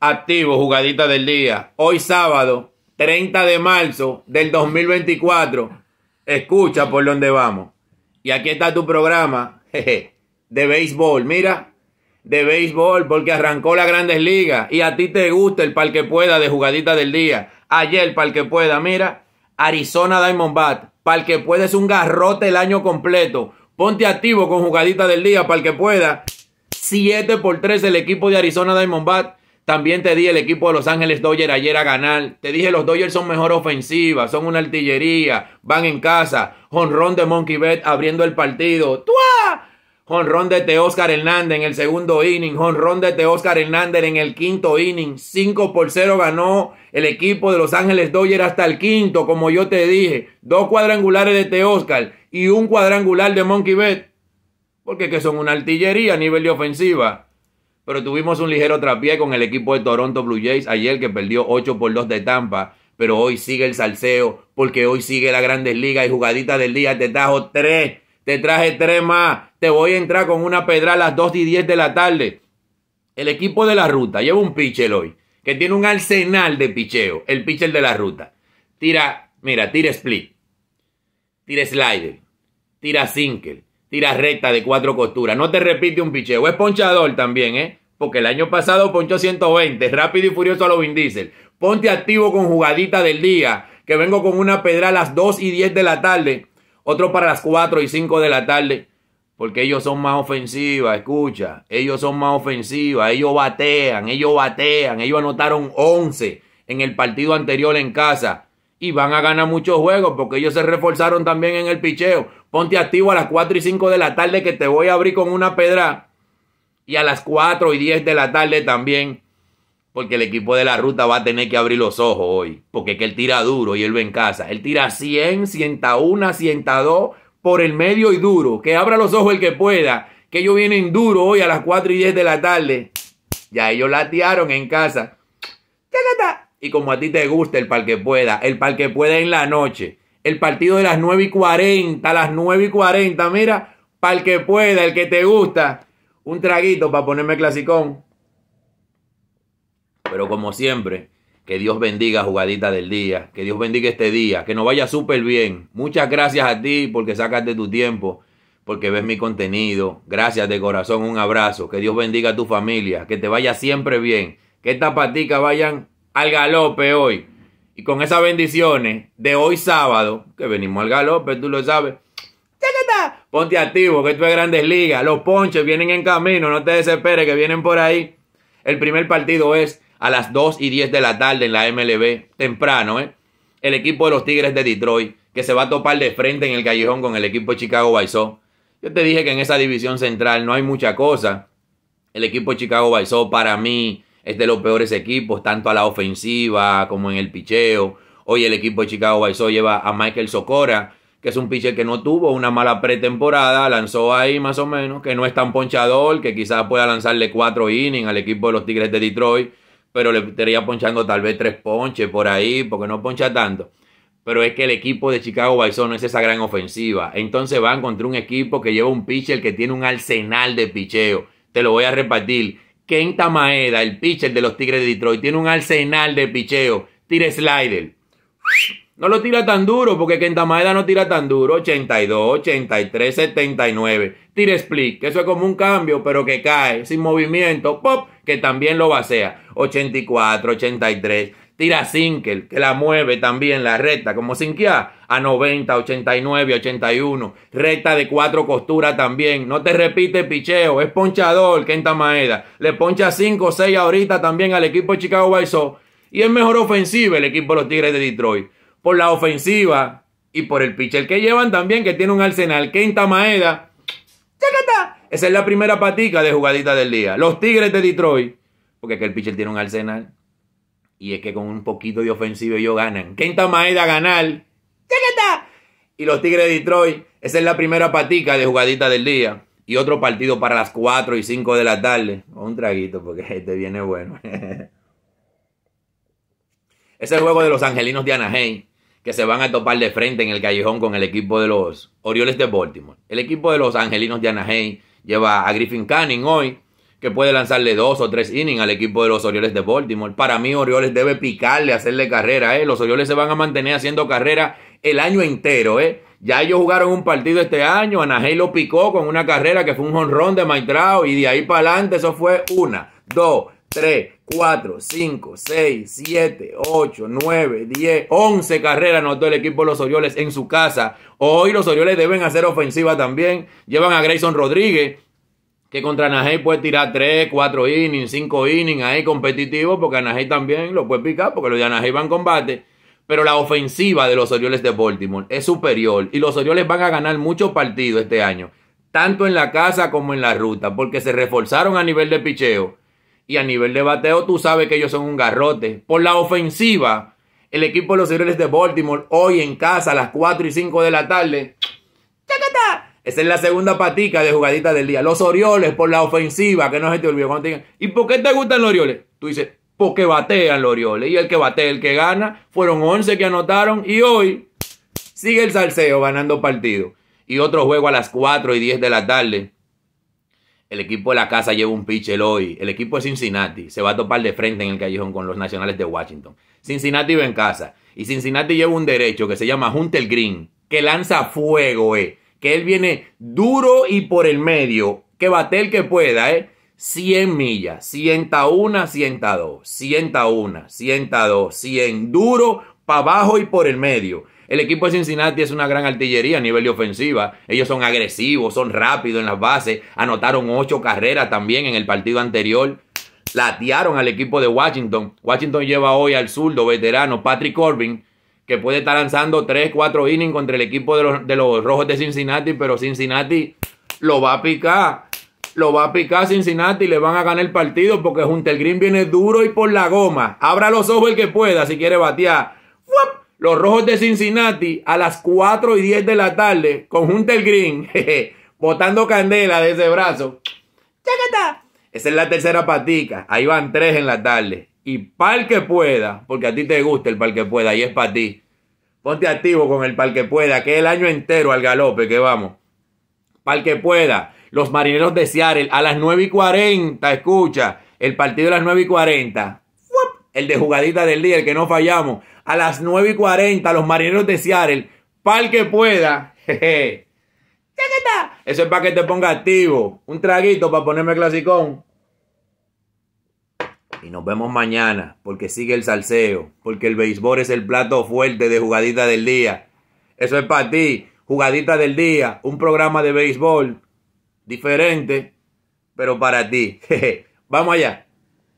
activo, jugadita del día. Hoy sábado, 30 de marzo del 2024. Escucha por dónde vamos. Y aquí está tu programa de béisbol. Mira, de béisbol, porque arrancó la Grandes Ligas. Y a ti te gusta el parque pueda de jugadita del día. Ayer, que pueda, mira, Arizona Diamondback. Parque pueda es un garrote el año completo. Ponte activo con jugadita del día, para que pueda. 7 por 3 el equipo de Arizona Diamondback también te di el equipo de Los Ángeles Dodgers ayer a ganar. Te dije los Dodgers son mejor ofensiva, son una artillería, van en casa. jonrón de Monkey Bet abriendo el partido. ¡Tua! Honrón de Teóscar Hernández en el segundo inning. jonrón de Teóscar Hernández en el quinto inning. 5 por 0 ganó el equipo de Los Ángeles Dodgers hasta el quinto, como yo te dije. Dos cuadrangulares de Teóscar y un cuadrangular de Monkey Bet. Porque que son una artillería a nivel de ofensiva pero tuvimos un ligero trapié con el equipo de Toronto Blue Jays ayer que perdió 8 por 2 de Tampa, pero hoy sigue el salseo porque hoy sigue la Grandes Ligas y jugadita del día te trajo 3, te traje 3 más, te voy a entrar con una pedra a las 2 y 10 de la tarde. El equipo de la ruta lleva un pitcher hoy que tiene un arsenal de picheo, el pitcher de la ruta. Tira, mira, tira split, tira slider, tira sinker, tira recta de cuatro costuras. No te repite un picheo. Es ponchador también, ¿eh? Porque el año pasado ponchó 120, rápido y furioso a los Vin Ponte activo con jugadita del día, que vengo con una pedra a las 2 y 10 de la tarde, otro para las 4 y 5 de la tarde, porque ellos son más ofensivas, escucha, ellos son más ofensivas, ellos batean, ellos batean, ellos anotaron 11 en el partido anterior en casa y van a ganar muchos juegos porque ellos se reforzaron también en el picheo. Ponte activo a las 4 y 5 de la tarde que te voy a abrir con una pedra y a las 4 y 10 de la tarde también porque el equipo de la ruta va a tener que abrir los ojos hoy porque es que él tira duro y él va en casa. Él tira 100, 101, 102 por el medio y duro. Que abra los ojos el que pueda. Que ellos vienen duro hoy a las 4 y 10 de la tarde. Ya ellos latearon en casa y como a ti te gusta el pal que pueda, el pal que pueda en la noche, el partido de las 9 y 40, las 9 y 40, mira, pal que pueda, el que te gusta, un traguito para ponerme clasicón. Pero como siempre, que Dios bendiga jugadita del día, que Dios bendiga este día, que nos vaya súper bien. Muchas gracias a ti porque de tu tiempo, porque ves mi contenido. Gracias de corazón, un abrazo. Que Dios bendiga a tu familia, que te vaya siempre bien. Que estas paticas vayan al galope hoy. Y con esas bendiciones de hoy sábado, que venimos al galope, tú lo sabes. Ponte activo, que esto es grandes ligas. Los ponches vienen en camino, no te desesperes que vienen por ahí. El primer partido es a las 2 y 10 de la tarde en la MLB, temprano, ¿eh? El equipo de los Tigres de Detroit, que se va a topar de frente en el callejón con el equipo de Chicago Baisó... Yo te dije que en esa división central no hay mucha cosa. El equipo de Chicago Baisó... para mí es de los peores equipos, tanto a la ofensiva como en el picheo. Hoy el equipo de Chicago Sox lleva a Michael Socora, que es un pitcher que no tuvo una mala pretemporada, lanzó ahí más o menos, que no es tan ponchador, que quizás pueda lanzarle cuatro innings al equipo de los Tigres de Detroit, pero le estaría ponchando tal vez tres ponches por ahí, porque no poncha tanto. Pero es que el equipo de Chicago Sox no es esa gran ofensiva. Entonces van contra un equipo que lleva un pitcher que tiene un arsenal de picheo. Te lo voy a repartir. Kenta Maeda, el pitcher de los Tigres de Detroit, tiene un arsenal de picheo. Tire slider. No lo tira tan duro porque Kenta Maeda no tira tan duro. 82, 83, 79. Tire split, que eso es como un cambio, pero que cae sin movimiento. Pop, que también lo basea. 84, 83. Tira Sinkel, que la mueve también la recta, como Sinkea, a 90, 89, 81. Recta de cuatro costuras también. No te repite picheo, es ponchador Quinta Maeda. Le poncha 5 o 6 ahorita también al equipo de Chicago White Y es mejor ofensiva el equipo de los Tigres de Detroit. Por la ofensiva y por el pitcher que llevan también, que tiene un arsenal. Quinta Maeda. Esa es la primera patica de jugadita del día. Los Tigres de Detroit. Porque el pitcher tiene un arsenal. Y es que con un poquito de ofensivo ellos ganan. Quinta Maeda a ganar. Y los Tigres de Detroit, esa es la primera patica de jugadita del día. Y otro partido para las 4 y 5 de la tarde. Un traguito porque este viene bueno. es el juego de los Angelinos de Anaheim que se van a topar de frente en el callejón con el equipo de los Orioles de Baltimore. El equipo de los Angelinos de Anaheim lleva a Griffin Canning hoy, que puede lanzarle dos o tres innings al equipo de los Orioles de Baltimore. Para mí, Orioles debe picarle, hacerle carrera. ¿eh? Los Orioles se van a mantener haciendo carrera el año entero. ¿eh? Ya ellos jugaron un partido este año. Anahey lo picó con una carrera que fue un honrón de Maitrao. Y de ahí para adelante, eso fue una, dos, tres, cuatro, cinco seis, siete, ocho nueve, diez, once carreras anotó el equipo de los Orioles en su casa. Hoy los Orioles deben hacer ofensiva también. Llevan a Grayson Rodríguez, que contra Najay puede tirar 3, 4 innings, 5 innings ahí competitivo, porque a también lo puede picar, porque los de Najay van combate. Pero la ofensiva de los Orioles de Baltimore es superior y los Orioles van a ganar muchos partidos este año, tanto en la casa como en la ruta, porque se reforzaron a nivel de picheo y a nivel de bateo, tú sabes que ellos son un garrote. Por la ofensiva, el equipo de los Orioles de Baltimore hoy en casa a las 4 y 5 de la tarde. ¡Chacata! Esa es la segunda patica de jugadita del día. Los Orioles por la ofensiva, que no se te olvide ¿y por qué te gustan los Orioles? Tú dices, porque batean los Orioles. Y el que batea, el que gana, fueron 11 que anotaron y hoy sigue el salseo ganando partido. Y otro juego a las 4 y 10 de la tarde. El equipo de la casa lleva un pitcher hoy. El equipo de Cincinnati se va a topar de frente en el callejón con los nacionales de Washington. Cincinnati va en casa. Y Cincinnati lleva un derecho que se llama Hunter Green, que lanza fuego, eh que él viene duro y por el medio, que bate el que pueda, ¿eh? 100 millas, 101, 102, 101, 102, 100, duro, para abajo y por el medio. El equipo de Cincinnati es una gran artillería a nivel de ofensiva. Ellos son agresivos, son rápidos en las bases. Anotaron 8 carreras también en el partido anterior. Latearon al equipo de Washington. Washington lleva hoy al zurdo veterano Patrick Corbin que puede estar lanzando 3, 4 innings contra el equipo de los, Rojos de Cincinnati, pero Cincinnati lo va a picar. Lo va a picar Cincinnati y le van a ganar el partido porque Hunter Green viene duro y por la goma. Abra los ojos el que pueda si quiere batear. ¡Fuap! Los Rojos de Cincinnati a las 4 y 10 de la tarde con Hunter Green botando candela de ese brazo. ¡Chacata! Esa es la tercera patica. Ahí van tres en la tarde y pal que pueda, porque a ti te gusta el pal que pueda y es para ti. Ponte activo con el pal que pueda, que es el año entero al galope que vamos. Pal que pueda, los marineros de Seattle a las 9 y 40, escucha, el partido de las 9 y 40. El de jugadita del día, el que no fallamos. A las 9 y 40, los marineros de Seattle, pal que pueda. Jeje. Eso es para que te ponga activo. Un traguito para ponerme clasicón. Y nos vemos mañana, porque sigue el salseo, porque el béisbol es el plato fuerte de jugadita del día. Eso es para ti, jugadita del día, un programa de béisbol diferente, pero para ti. Vamos allá.